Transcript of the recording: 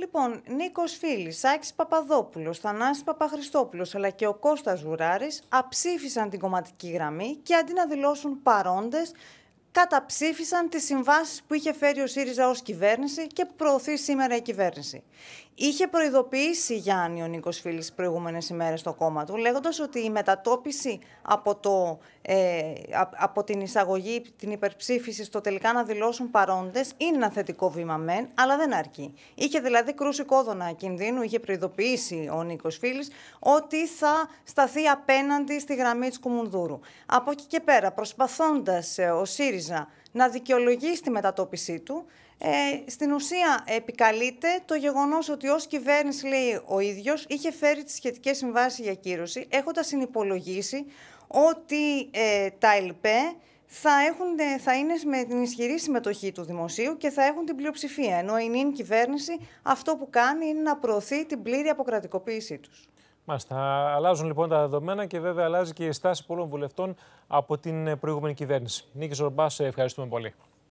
Λοιπόν, Νίκος Φίλης, Άκη Παπαδόπουλος, Θανάσης Παπαχριστόπουλο αλλά και ο Κώστας Ζουράρης αψήφισαν την κομματική γραμμή και αντί να δηλώσουν παρόντες, καταψήφισαν τις συμβάσεις που είχε φέρει ο ΣΥΡΙΖΑ ως κυβέρνηση και που προωθεί σήμερα η κυβέρνηση. Είχε προειδοποιήσει Γιάννη ο Νίκος τι προηγούμενες ημέρες στο κόμμα του, λέγοντας ότι η μετατόπιση από, το, ε, από την εισαγωγή, την υπερψήφιση στο τελικά να δηλώσουν παρόντες είναι ένα θετικό βήμα μεν, αλλά δεν αρκεί. Είχε δηλαδή κρούσει κόδωνα κινδύνου, είχε προειδοποιήσει ο Νίκος Φίλης ότι θα σταθεί απέναντι στη γραμμή της Κουμουνδούρου. Από εκεί και πέρα, προσπαθώντας ε, ο ΣΥΡΙΖΑ να δικαιολογήσει τη μετατόπιση του. Ε, στην ουσία επικαλείται το γεγονός ότι ως κυβέρνηση, λέει ο ίδιος, είχε φέρει τις σχετικές συμβάσεις για κύρωση, έχοντας συνυπολογίσει ότι ε, τα ΕΛΠΕ θα, έχουν, ε, θα είναι με την ισχυρή συμμετοχή του δημοσίου και θα έχουν την πλειοψηφία. Ενώ η νυν κυβέρνηση αυτό που κάνει είναι να προωθεί την πλήρη αποκρατικοποίησή τους. Μάλιστα. Αλλάζουν λοιπόν τα δεδομένα και βέβαια αλλάζει και η στάση πολλών βουλευτών από την προηγούμενη κυβέρνηση. Νίκης Ζορμπά, ευχαριστούμε πολύ.